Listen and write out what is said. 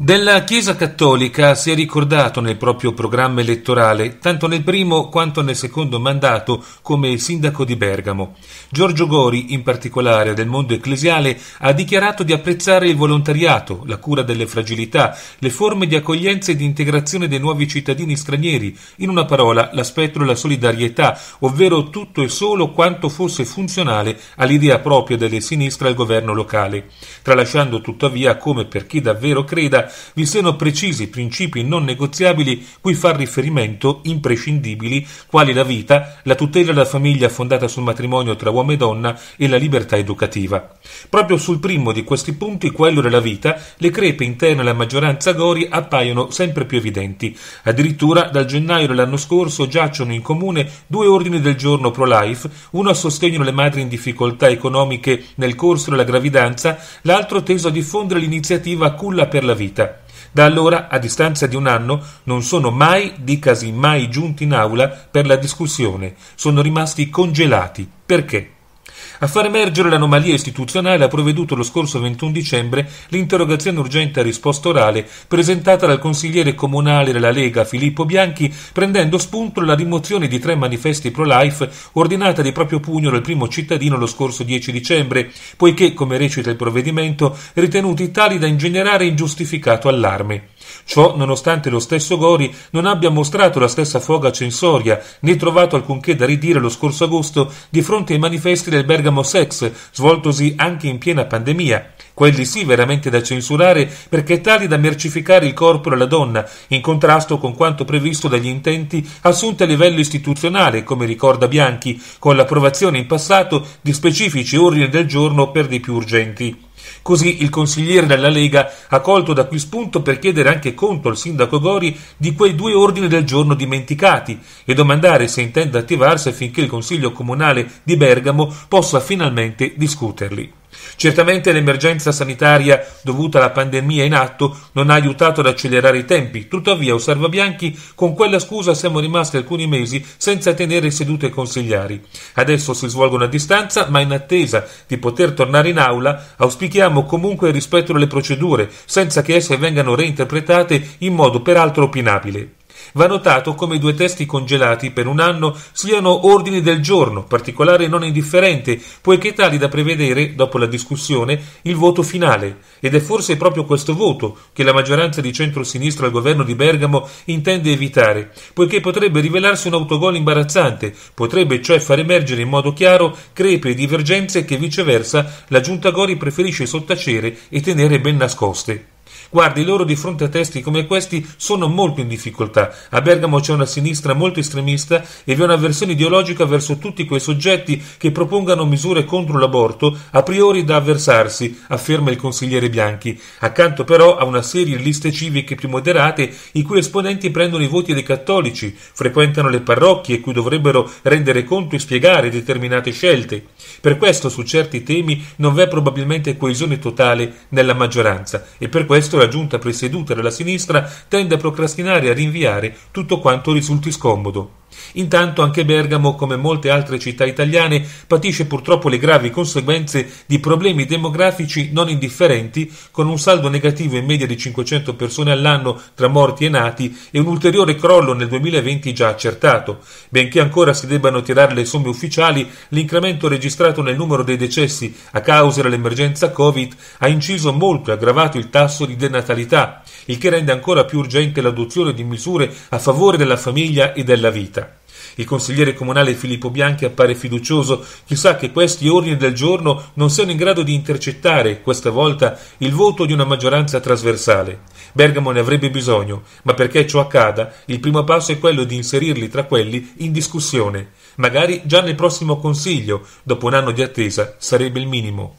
Della Chiesa cattolica si è ricordato nel proprio programma elettorale, tanto nel primo quanto nel secondo mandato, come sindaco di Bergamo. Giorgio Gori, in particolare del mondo ecclesiale, ha dichiarato di apprezzare il volontariato, la cura delle fragilità, le forme di accoglienza e di integrazione dei nuovi cittadini stranieri, in una parola l'aspetto spettro e la solidarietà, ovvero tutto e solo quanto fosse funzionale all'idea propria delle sinistre al governo locale, tralasciando tuttavia come per chi davvero creda vi siano precisi principi non negoziabili cui far riferimento imprescindibili quali la vita, la tutela della famiglia fondata sul matrimonio tra uomo e donna e la libertà educativa. Proprio sul primo di questi punti, quello della vita, le crepe interne alla maggioranza Gori appaiono sempre più evidenti. Addirittura dal gennaio dell'anno scorso giacciono in comune due ordini del giorno pro-life, uno a sostegno delle madri in difficoltà economiche nel corso della gravidanza, l'altro teso a diffondere l'iniziativa Culla per la vita. Da allora, a distanza di un anno, non sono mai, dicasi mai, giunti in aula per la discussione, sono rimasti congelati. Perché? A far emergere l'anomalia istituzionale ha provveduto lo scorso 21 dicembre l'interrogazione urgente a risposta orale presentata dal consigliere comunale della Lega Filippo Bianchi prendendo spunto la rimozione di tre manifesti pro-life ordinata di proprio pugno dal primo cittadino lo scorso 10 dicembre, poiché, come recita il provvedimento, ritenuti tali da ingenerare ingiustificato allarme. Ciò nonostante lo stesso Gori non abbia mostrato la stessa foga censoria né trovato alcunché da ridire lo scorso agosto di fronte ai manifesti del Bergamo Sex, svoltosi anche in piena pandemia, quelli sì veramente da censurare perché tali da mercificare il corpo della donna, in contrasto con quanto previsto dagli intenti assunti a livello istituzionale, come ricorda Bianchi, con l'approvazione in passato di specifici ordini del giorno per di più urgenti. Così il consigliere della Lega ha colto da qui spunto per chiedere anche conto al sindaco Gori di quei due ordini del giorno dimenticati e domandare se intende attivarsi affinché il Consiglio comunale di Bergamo possa finalmente discuterli. Certamente l'emergenza sanitaria dovuta alla pandemia in atto non ha aiutato ad accelerare i tempi, tuttavia osserva Bianchi con quella scusa siamo rimasti alcuni mesi senza tenere sedute consigliari. Adesso si svolgono a distanza, ma in attesa di poter tornare in aula auspichiamo comunque il rispetto delle procedure, senza che esse vengano reinterpretate in modo peraltro opinabile va notato come i due testi congelati per un anno siano ordini del giorno, particolare e non indifferente, poiché tali da prevedere, dopo la discussione, il voto finale. Ed è forse proprio questo voto che la maggioranza di centro-sinistra al governo di Bergamo intende evitare, poiché potrebbe rivelarsi un autogol imbarazzante, potrebbe cioè far emergere in modo chiaro crepe e divergenze che viceversa la giunta Gori preferisce sottacere e tenere ben nascoste. Guardi, loro di fronte a testi come questi sono molto in difficoltà. A Bergamo c'è una sinistra molto estremista e vi è un'avversione ideologica verso tutti quei soggetti che propongano misure contro l'aborto a priori da avversarsi, afferma il consigliere Bianchi. Accanto però a una serie di liste civiche più moderate i cui esponenti prendono i voti dei cattolici, frequentano le parrocchie cui dovrebbero rendere conto e spiegare determinate scelte. Per questo su certi temi non v'è probabilmente coesione totale nella maggioranza e per questo la giunta presieduta dalla sinistra tende a procrastinare e a rinviare tutto quanto risulti scomodo. Intanto anche Bergamo, come molte altre città italiane, patisce purtroppo le gravi conseguenze di problemi demografici non indifferenti, con un saldo negativo in media di 500 persone all'anno tra morti e nati e un ulteriore crollo nel 2020 già accertato. Benché ancora si debbano tirare le somme ufficiali, l'incremento registrato nel numero dei decessi a causa dell'emergenza Covid ha inciso molto e aggravato il tasso di denatalità, il che rende ancora più urgente l'adozione di misure a favore della famiglia e della vita. Il consigliere comunale Filippo Bianchi appare fiducioso, chissà che questi ordini del giorno non siano in grado di intercettare, questa volta, il voto di una maggioranza trasversale. Bergamo ne avrebbe bisogno, ma perché ciò accada, il primo passo è quello di inserirli tra quelli in discussione, magari già nel prossimo Consiglio, dopo un anno di attesa, sarebbe il minimo.